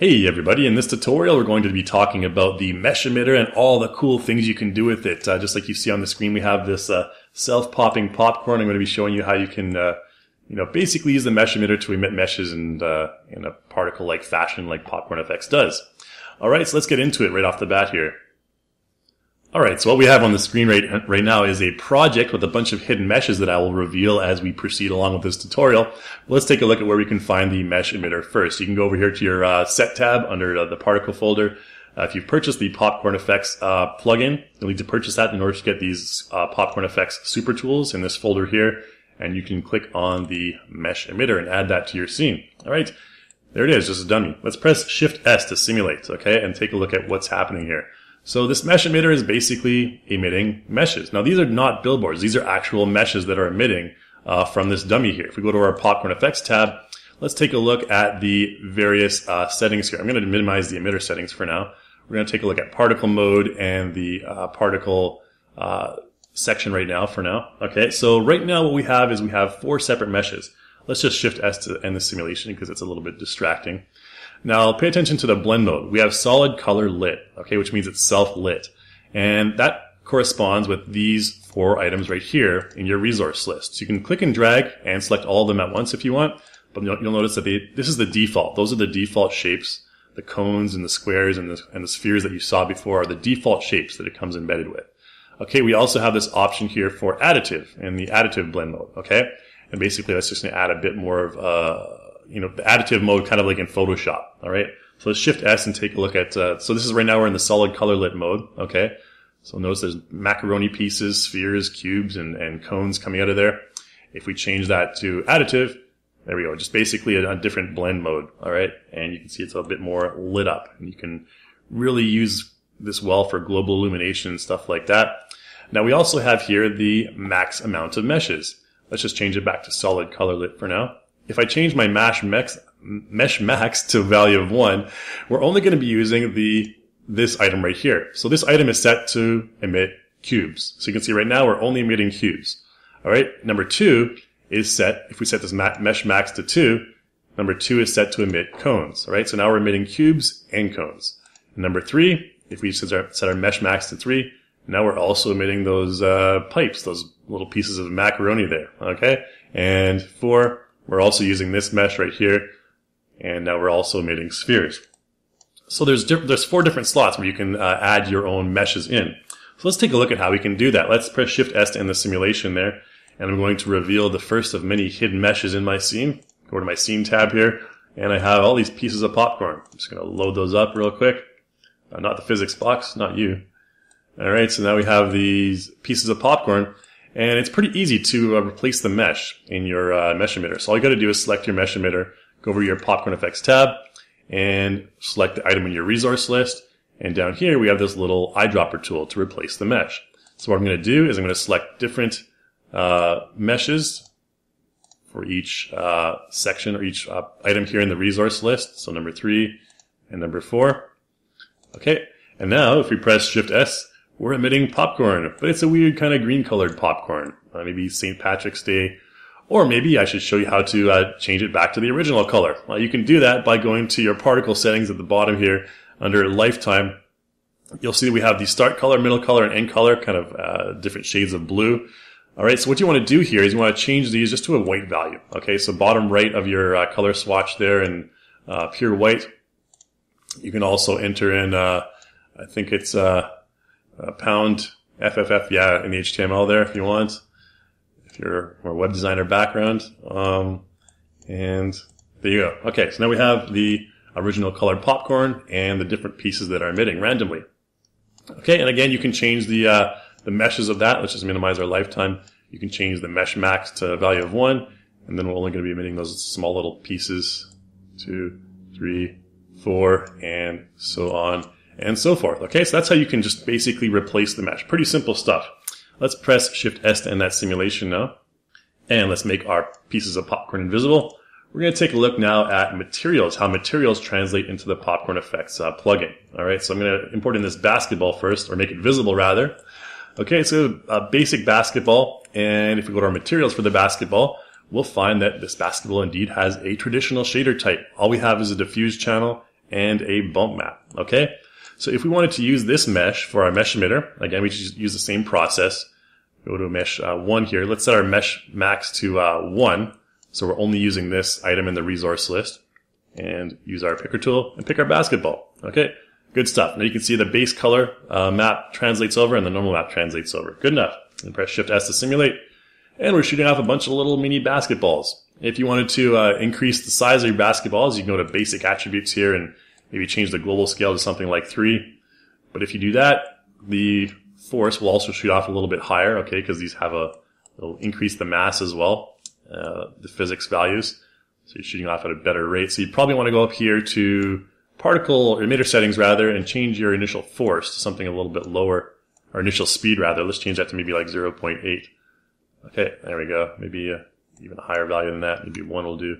Hey everybody, in this tutorial we're going to be talking about the mesh emitter and all the cool things you can do with it. Uh, just like you see on the screen we have this uh, self-popping popcorn. I'm going to be showing you how you can uh, you know, basically use the mesh emitter to emit meshes and uh, in a particle-like fashion like Popcorn FX does. Alright, so let's get into it right off the bat here. All right, so what we have on the screen right, right now is a project with a bunch of hidden meshes that I will reveal as we proceed along with this tutorial. Let's take a look at where we can find the mesh emitter first. You can go over here to your uh, set tab under uh, the particle folder. Uh, if you've purchased the popcorn effects uh, plugin, you'll need to purchase that in order to get these uh, popcorn effects super tools in this folder here. And you can click on the mesh emitter and add that to your scene. All right, there it is, just a dummy. Let's press Shift S to simulate, okay, and take a look at what's happening here. So this mesh emitter is basically emitting meshes. Now these are not billboards. These are actual meshes that are emitting uh, from this dummy here. If we go to our popcorn effects tab, let's take a look at the various uh, settings here. I'm going to minimize the emitter settings for now. We're going to take a look at particle mode and the uh, particle uh, section right now for now. Okay, so right now what we have is we have four separate meshes. Let's just shift S to end the simulation because it's a little bit distracting. Now pay attention to the blend mode. We have solid color lit, okay, which means it's self-lit. And that corresponds with these four items right here in your resource list. So you can click and drag and select all of them at once if you want, but you'll notice that they, this is the default. Those are the default shapes. The cones and the squares and the, and the spheres that you saw before are the default shapes that it comes embedded with. Okay, we also have this option here for additive and the additive blend mode, okay? And basically that's just going to add a bit more of a, uh, you know, the additive mode kind of like in Photoshop. All right. So let's shift S and take a look at, uh, so this is right now we're in the solid color lit mode. Okay. So notice there's macaroni pieces, spheres, cubes, and, and cones coming out of there. If we change that to additive, there we go. Just basically a, a different blend mode. All right. And you can see it's a bit more lit up and you can really use this well for global illumination and stuff like that. Now we also have here the max amount of meshes. Let's just change it back to solid color lit for now. If I change my mesh max, mesh max to value of one, we're only going to be using the, this item right here. So this item is set to emit cubes. So you can see right now we're only emitting cubes. All right. Number two is set, if we set this mesh max to two, number two is set to emit cones. All right. So now we're emitting cubes and cones. And number three, if we set our, set our mesh max to three, now we're also emitting those uh, pipes, those little pieces of macaroni there. Okay, and four, we're also using this mesh right here, and now we're also emitting spheres. So there's there's four different slots where you can uh, add your own meshes in. So let's take a look at how we can do that. Let's press Shift S to end the simulation there, and I'm going to reveal the first of many hidden meshes in my scene. Go to my scene tab here, and I have all these pieces of popcorn. I'm just going to load those up real quick. Uh, not the physics box, not you. All right, so now we have these pieces of popcorn, and it's pretty easy to uh, replace the mesh in your uh, mesh emitter. So all you got to do is select your mesh emitter, go over your popcorn effects tab, and select the item in your resource list. And down here, we have this little eyedropper tool to replace the mesh. So what I'm going to do is I'm going to select different uh, meshes for each uh, section or each uh, item here in the resource list. So number three and number four. Okay. And now if we press Shift S, we're emitting popcorn, but it's a weird kind of green colored popcorn. Uh, maybe St. Patrick's Day. Or maybe I should show you how to uh, change it back to the original color. Well, you can do that by going to your particle settings at the bottom here under lifetime. You'll see we have the start color, middle color, and end color, kind of uh, different shades of blue. All right, so what you want to do here is you want to change these just to a white value. Okay, so bottom right of your uh, color swatch there in uh, pure white. You can also enter in, uh, I think it's uh, pound FFF, yeah, in the HTML there if you want, if you're more web designer background. Um, and there you go. Okay, so now we have the original colored popcorn and the different pieces that are emitting randomly. Okay, and again, you can change the uh, the meshes of that. Let's just minimize our lifetime. You can change the mesh max to a value of one, and then we're only going to be emitting those small little pieces, two, three, four, and so on and so forth. Okay, so that's how you can just basically replace the mesh. Pretty simple stuff. Let's press Shift S to end that simulation now. And let's make our pieces of popcorn invisible. We're going to take a look now at materials, how materials translate into the Popcorn Effects uh, plugin. All right, so I'm going to import in this basketball first, or make it visible rather. Okay, so a uh, basic basketball, and if we go to our materials for the basketball, we'll find that this basketball indeed has a traditional shader type. All we have is a diffuse channel and a bump map. Okay, so if we wanted to use this mesh for our mesh emitter, again, we just use the same process. Go to mesh uh, 1 here. Let's set our mesh max to uh, 1. So we're only using this item in the resource list. And use our picker tool and pick our basketball. Okay, good stuff. Now you can see the base color uh, map translates over and the normal map translates over. Good enough. And press Shift S to simulate. And we're shooting off a bunch of little mini basketballs. If you wanted to uh, increase the size of your basketballs, you can go to basic attributes here and maybe change the global scale to something like three. But if you do that, the force will also shoot off a little bit higher, okay, because these have a, it'll increase the mass as well, uh, the physics values. So you're shooting off at a better rate. So you probably want to go up here to particle emitter settings rather and change your initial force to something a little bit lower, or initial speed rather. Let's change that to maybe like 0.8. Okay, there we go. Maybe uh, even a higher value than that. Maybe one will do.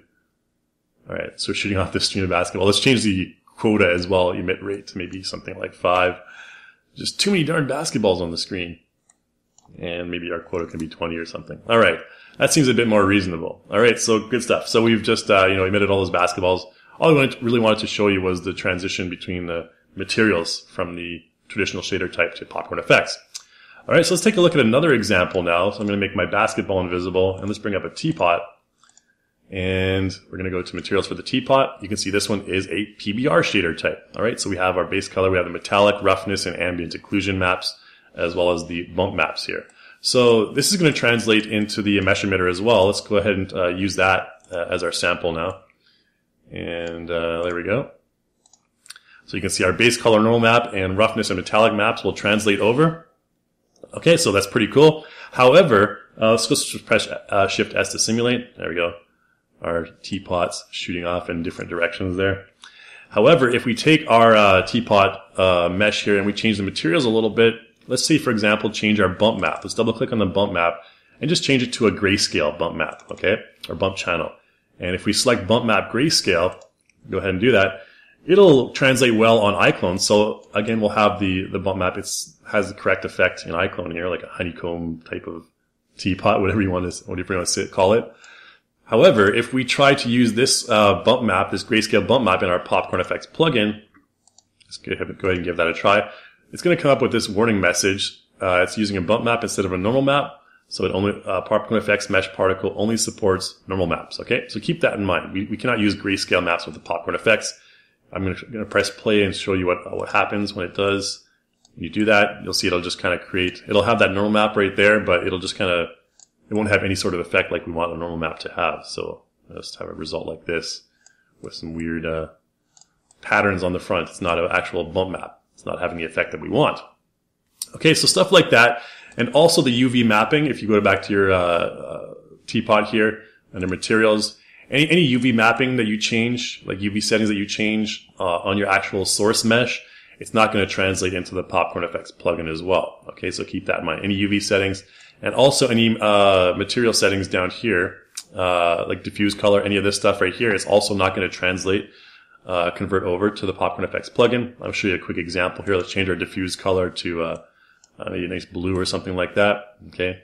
All right, so shooting off this stream of basketball. Let's change the quota as well, emit rate to maybe something like five. Just too many darn basketballs on the screen. And maybe our quota can be 20 or something. All right. That seems a bit more reasonable. All right. So good stuff. So we've just, uh, you know, emitted all those basketballs. All I wanted to, really wanted to show you was the transition between the materials from the traditional shader type to popcorn effects. All right. So let's take a look at another example now. So I'm going to make my basketball invisible and let's bring up a teapot. And we're going to go to materials for the teapot. You can see this one is a PBR shader type. All right, so we have our base color, we have the metallic roughness and ambient occlusion maps, as well as the bump maps here. So this is going to translate into the mesh emitter as well. Let's go ahead and uh, use that uh, as our sample now. And uh, there we go. So you can see our base color normal map and roughness and metallic maps will translate over. Okay, so that's pretty cool. However, uh, let's go press uh, Shift S to simulate. There we go our teapots shooting off in different directions there. However, if we take our uh, teapot uh, mesh here and we change the materials a little bit, let's say, for example, change our bump map. Let's double click on the bump map and just change it to a grayscale bump map, okay, or bump channel. And if we select bump map grayscale, go ahead and do that. It'll translate well on iClone. So again, we'll have the, the bump map. It's has the correct effect in iClone here, like a honeycomb type of teapot, whatever you want to, whatever you want to call it. However, if we try to use this uh, bump map, this grayscale bump map in our Popcorn Effects plugin, let's go ahead and give that a try. It's going to come up with this warning message. Uh, it's using a bump map instead of a normal map. So it only, uh, Popcorn mesh particle only supports normal maps. Okay. So keep that in mind. We, we cannot use grayscale maps with the Popcorn effects. I'm going to press play and show you what, what happens when it does. When you do that, you'll see it'll just kind of create, it'll have that normal map right there, but it'll just kind of it won't have any sort of effect like we want a normal map to have. So let's uh, just have a result like this with some weird uh, patterns on the front. It's not an actual bump map. It's not having the effect that we want. Okay, so stuff like that. And also the UV mapping, if you go back to your uh, uh, teapot here under materials, any, any UV mapping that you change, like UV settings that you change uh, on your actual source mesh, it's not going to translate into the popcorn effects plugin as well. Okay, so keep that in mind. Any UV settings, and also any uh, material settings down here, uh, like diffuse color, any of this stuff right here is also not going to translate, uh, convert over to the Popcorn Effects plugin. I'll show you a quick example here. Let's change our diffuse color to uh, uh maybe a nice blue or something like that. Okay,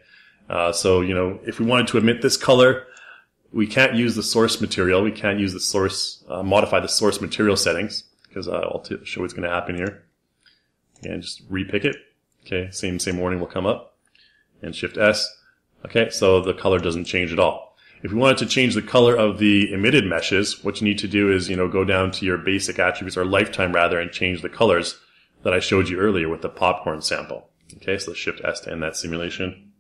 uh, so you know if we wanted to emit this color, we can't use the source material. We can't use the source uh, modify the source material settings because I'll show what's going to happen here. And just repick it. Okay, same same warning will come up and Shift S. Okay, so the color doesn't change at all. If you wanted to change the color of the emitted meshes, what you need to do is, you know, go down to your basic attributes or lifetime rather and change the colors that I showed you earlier with the popcorn sample. Okay, so Shift S to end that simulation.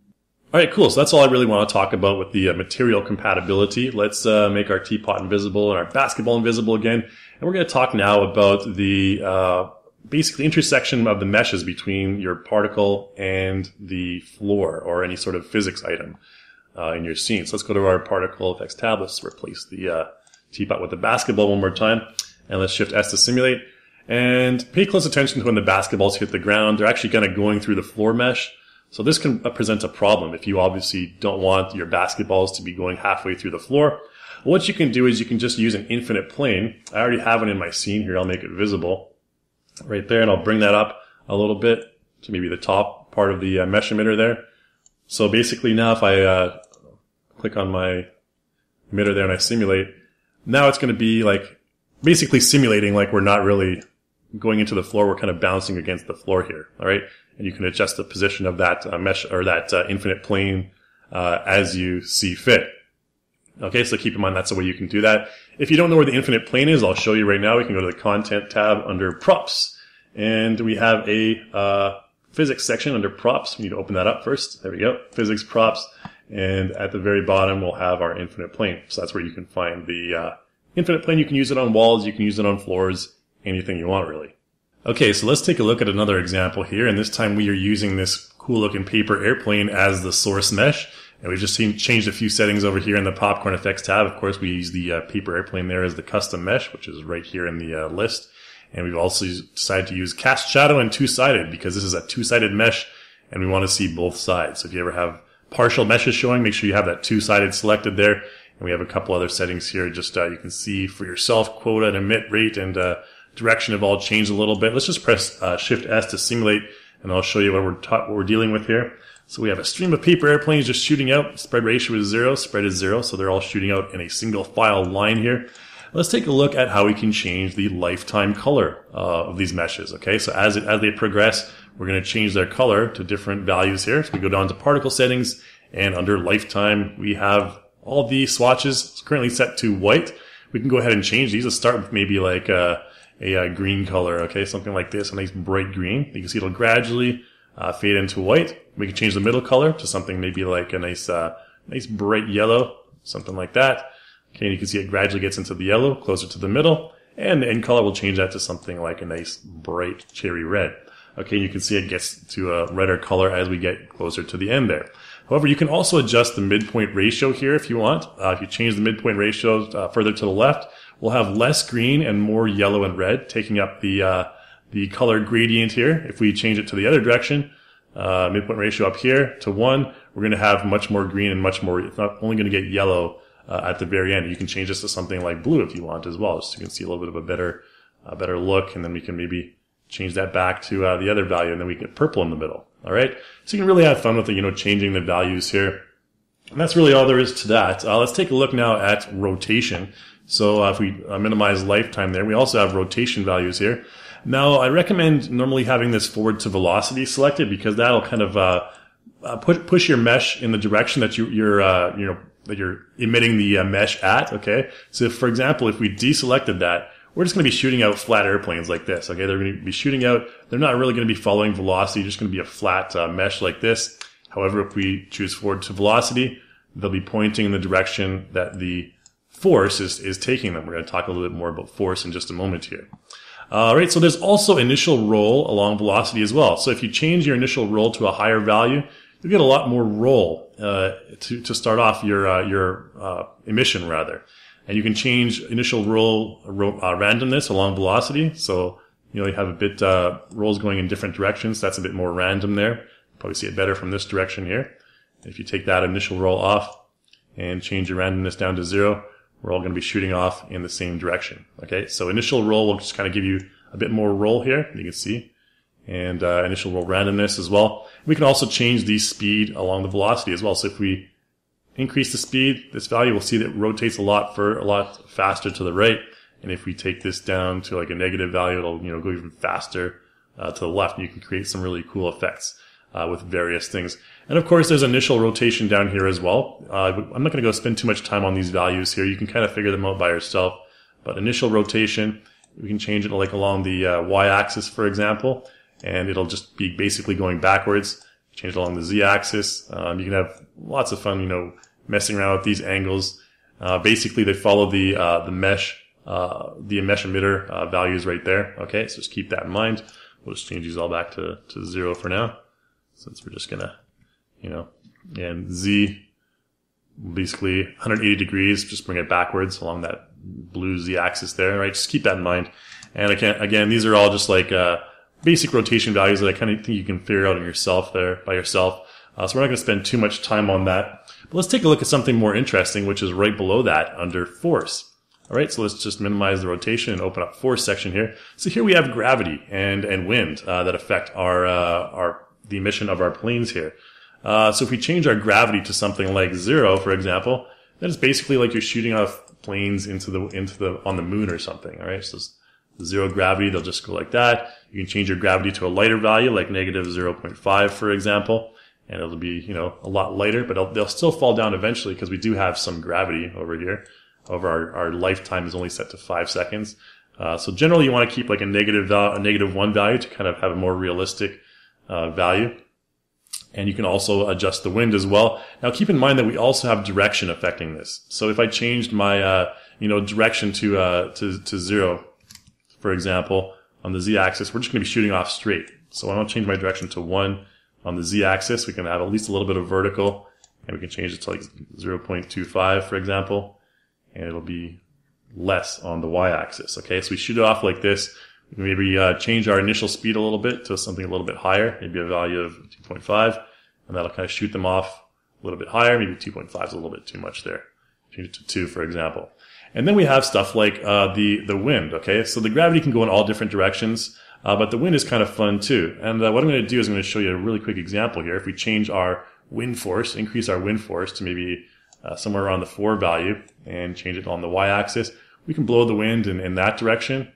All right, cool. So that's all I really want to talk about with the uh, material compatibility. Let's uh, make our teapot invisible and our basketball invisible again. And we're going to talk now about the uh, basically intersection of the meshes between your particle and the floor or any sort of physics item uh, in your scene. So let's go to our particle effects tab. Let's replace the uh, teapot with the basketball one more time. And let's shift S to simulate. And pay close attention to when the basketballs hit the ground. They're actually kind of going through the floor mesh. So this can present a problem if you obviously don't want your basketballs to be going halfway through the floor. What you can do is you can just use an infinite plane. I already have one in my scene here. I'll make it visible right there. And I'll bring that up a little bit to maybe the top part of the uh, mesh emitter there. So basically now if I uh, click on my emitter there and I simulate, now it's going to be like basically simulating like we're not really going into the floor. We're kind of bouncing against the floor here. All right. And you can adjust the position of that uh, mesh or that uh, infinite plane uh, as you see fit. Okay, so keep in mind that's the way you can do that. If you don't know where the infinite plane is, I'll show you right now. We can go to the content tab under props. And we have a uh, physics section under props. We need to open that up first. There we go. Physics props. And at the very bottom, we'll have our infinite plane. So that's where you can find the uh, infinite plane. You can use it on walls. You can use it on floors. Anything you want, really. Okay, so let's take a look at another example here. And this time we are using this cool looking paper airplane as the source mesh. And we've just seen, changed a few settings over here in the popcorn effects tab. Of course, we use the uh, paper airplane there as the custom mesh, which is right here in the uh, list. And we've also decided to use cast shadow and two sided because this is a two sided mesh and we want to see both sides. So if you ever have partial meshes showing, make sure you have that two sided selected there. And we have a couple other settings here. Just, uh, you can see for yourself quota and emit rate and, uh, direction of all changed a little bit. Let's just press uh, shift S to simulate and I'll show you what we're, what we're dealing with here. So we have a stream of paper airplanes just shooting out. Spread ratio is zero, spread is zero, so they're all shooting out in a single file line here. Let's take a look at how we can change the lifetime color uh, of these meshes, okay? So as, it, as they progress, we're gonna change their color to different values here. So we go down to particle settings, and under lifetime, we have all the swatches currently set to white. We can go ahead and change these. Let's start with maybe like a, uh, a, a green color, okay? Something like this, a nice bright green. You can see it'll gradually uh, fade into white. We can change the middle color to something maybe like a nice, uh, nice bright yellow, something like that. Okay, and you can see it gradually gets into the yellow, closer to the middle, and the end color will change that to something like a nice bright cherry red. Okay, you can see it gets to a redder color as we get closer to the end there. However, you can also adjust the midpoint ratio here if you want. Uh, if you change the midpoint ratio uh, further to the left, we'll have less green and more yellow and red taking up the uh, the color gradient here. If we change it to the other direction, uh, midpoint ratio up here to one, we're going to have much more green and much more, it's not only going to get yellow uh, at the very end. You can change this to something like blue if you want as well, just so you can see a little bit of a better, uh, better look. And then we can maybe change that back to uh, the other value and then we get purple in the middle. All right. So you can really have fun with it, you know, changing the values here. And that's really all there is to that. Uh, let's take a look now at rotation. So uh, if we minimize lifetime there, we also have rotation values here. Now, I recommend normally having this forward to velocity selected because that'll kind of uh, uh push push your mesh in the direction that you, you're uh, you know that you're emitting the uh, mesh at. Okay, so if, for example, if we deselected that, we're just going to be shooting out flat airplanes like this. Okay, they're going to be shooting out. They're not really going to be following velocity. Just going to be a flat uh, mesh like this. However, if we choose forward to velocity, they'll be pointing in the direction that the force is, is taking them. We're going to talk a little bit more about force in just a moment here. All right, so there's also initial roll along velocity as well. So if you change your initial roll to a higher value, you get a lot more roll uh, to, to start off your, uh, your uh, emission, rather. And you can change initial roll uh, randomness along velocity. So, you know, you have a bit uh, rolls going in different directions. That's a bit more random there. Probably see it better from this direction here. If you take that initial roll off and change your randomness down to zero, we're all going to be shooting off in the same direction. Okay, so initial roll will just kind of give you a bit more roll here. You can see and uh, initial roll randomness as well. We can also change the speed along the velocity as well. So if we increase the speed, this value, we'll see that rotates a lot for a lot faster to the right. And if we take this down to like a negative value, it'll you know go even faster uh, to the left. And you can create some really cool effects uh, with various things. And of course, there's initial rotation down here as well. Uh, I'm not going to go spend too much time on these values here. You can kind of figure them out by yourself. But initial rotation, we can change it like along the uh, y-axis, for example, and it'll just be basically going backwards. Change it along the z-axis. Um, you can have lots of fun, you know, messing around with these angles. Uh, basically, they follow the uh, the mesh uh, the mesh emitter uh, values right there. Okay, so just keep that in mind. We'll just change these all back to, to zero for now since we're just gonna, you know, and Z basically 180 degrees, just bring it backwards along that blue Z axis there, right? Just keep that in mind. And again, again, these are all just like, uh, basic rotation values that I kind of think you can figure out on yourself there by yourself. Uh, so we're not going to spend too much time on that. But let's take a look at something more interesting, which is right below that under force. All right, so let's just minimize the rotation and open up force section here. So here we have gravity and and wind uh, that affect our uh, our the emission of our planes here. Uh, so if we change our gravity to something like zero, for example, then it's basically like you're shooting off planes into the into the on the moon or something. All right, so zero gravity, they'll just go like that. You can change your gravity to a lighter value, like negative 0.5, for example, and it'll be you know a lot lighter, but they'll still fall down eventually because we do have some gravity over here. Over our, our lifetime is only set to five seconds. Uh, so generally, you want to keep like a negative, a negative one value to kind of have a more realistic uh, value. And you can also adjust the wind as well. Now keep in mind that we also have direction affecting this. So if I changed my, uh, you know, direction to, uh, to, to zero, for example, on the z-axis, we're just going to be shooting off straight. So I don't change my direction to one on the z-axis. We can have at least a little bit of vertical and we can change it to like 0.25, for example, and it'll be less on the y-axis. Okay. So we shoot it off like this maybe uh, change our initial speed a little bit to something a little bit higher, maybe a value of 2.5, and that'll kind of shoot them off a little bit higher. Maybe 2.5 is a little bit too much there, to two, for example. And then we have stuff like uh, the the wind. Okay, so the gravity can go in all different directions, uh, but the wind is kind of fun too. And uh, what I'm going to do is I'm going to show you a really quick example here. If we change our wind force, increase our wind force to maybe uh, somewhere around the four value, and change it on the y-axis, we can blow the wind in, in that direction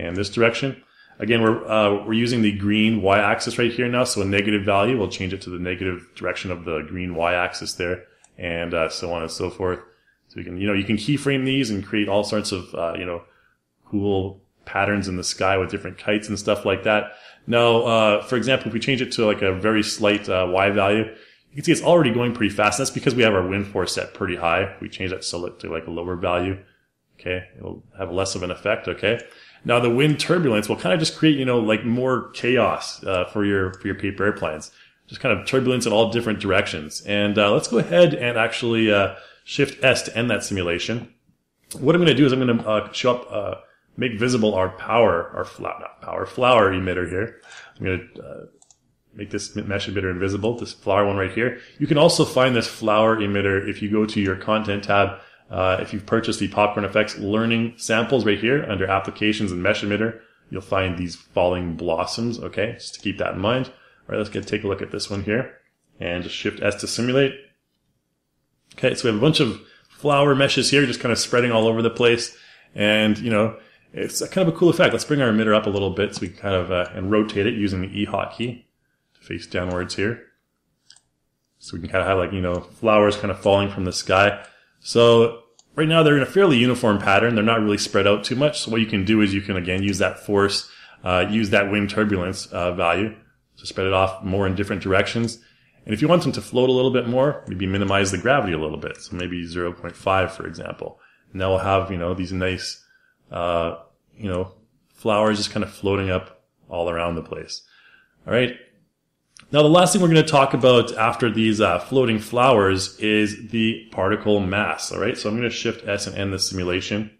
and this direction. Again, we're, uh, we're using the green y-axis right here now, so a negative value, we'll change it to the negative direction of the green y-axis there, and uh, so on and so forth. So you can, you know, you can keyframe these and create all sorts of, uh, you know, cool patterns in the sky with different kites and stuff like that. Now, uh, for example, if we change it to like a very slight uh, y value, you can see it's already going pretty fast. That's because we have our wind force set pretty high. we change that to like a lower value. Okay, it'll have less of an effect. Okay. Now the wind turbulence will kind of just create, you know, like more chaos uh, for your for your paper airplanes. Just kind of turbulence in all different directions. And uh, let's go ahead and actually uh, shift S to end that simulation. What I'm going to do is I'm going to uh, show up, uh, make visible our power, our flower, power, flower emitter here. I'm going to uh, make this mesh emitter invisible, this flower one right here. You can also find this flower emitter if you go to your content tab uh, if you've purchased the Popcorn Effects learning samples right here under applications and mesh emitter, you'll find these falling blossoms. Okay, just to keep that in mind. All right, let's get take a look at this one here and just shift S to simulate. Okay, so we have a bunch of flower meshes here, just kind of spreading all over the place. And, you know, it's kind of a cool effect. Let's bring our emitter up a little bit so we can kind of, uh, and rotate it using the E hotkey to face downwards here. So we can kind of have like, you know, flowers kind of falling from the sky. So right now they're in a fairly uniform pattern. They're not really spread out too much. So what you can do is you can again use that force, uh, use that wind turbulence uh, value to spread it off more in different directions. And if you want them to float a little bit more, maybe minimize the gravity a little bit. So maybe 0.5, for example. And that will have, you know, these nice, uh, you know, flowers just kind of floating up all around the place. All right. Now, the last thing we're going to talk about after these uh, floating flowers is the particle mass. All right, so I'm going to shift S and end the simulation.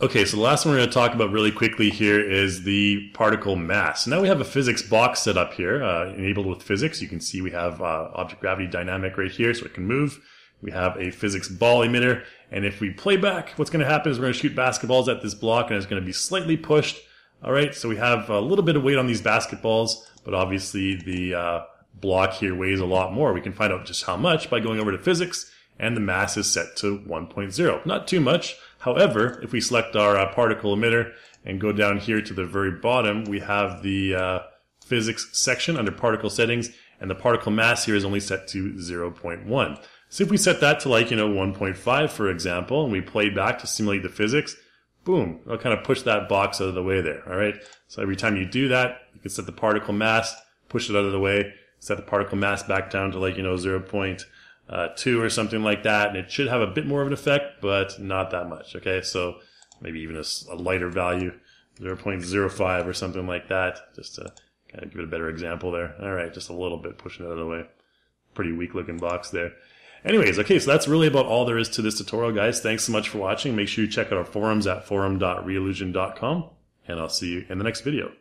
Okay, so the last one we're going to talk about really quickly here is the particle mass. now we have a physics box set up here, uh, enabled with physics. You can see we have uh, object gravity dynamic right here, so it can move. We have a physics ball emitter, and if we play back, what's going to happen is we're going to shoot basketballs at this block, and it's going to be slightly pushed. All right, so we have a little bit of weight on these basketballs, but obviously the uh, block here weighs a lot more. We can find out just how much by going over to physics and the mass is set to 1.0. Not too much. However, if we select our uh, particle emitter and go down here to the very bottom, we have the uh, physics section under particle settings and the particle mass here is only set to 0.1. So if we set that to like, you know, 1.5 for example, and we play back to simulate the physics, boom, it'll kind of push that box out of the way there, all right? So every time you do that, you can set the particle mass, push it out of the way, set the particle mass back down to like, you know, 0 uh, 0.2 or something like that. And it should have a bit more of an effect, but not that much. Okay. So maybe even a, a lighter value, 0 0.05 or something like that, just to kind of give it a better example there. All right. Just a little bit pushing it out of the way. Pretty weak looking box there. Anyways, okay, so that's really about all there is to this tutorial, guys. Thanks so much for watching. Make sure you check out our forums at forum.reillusion.com, and I'll see you in the next video.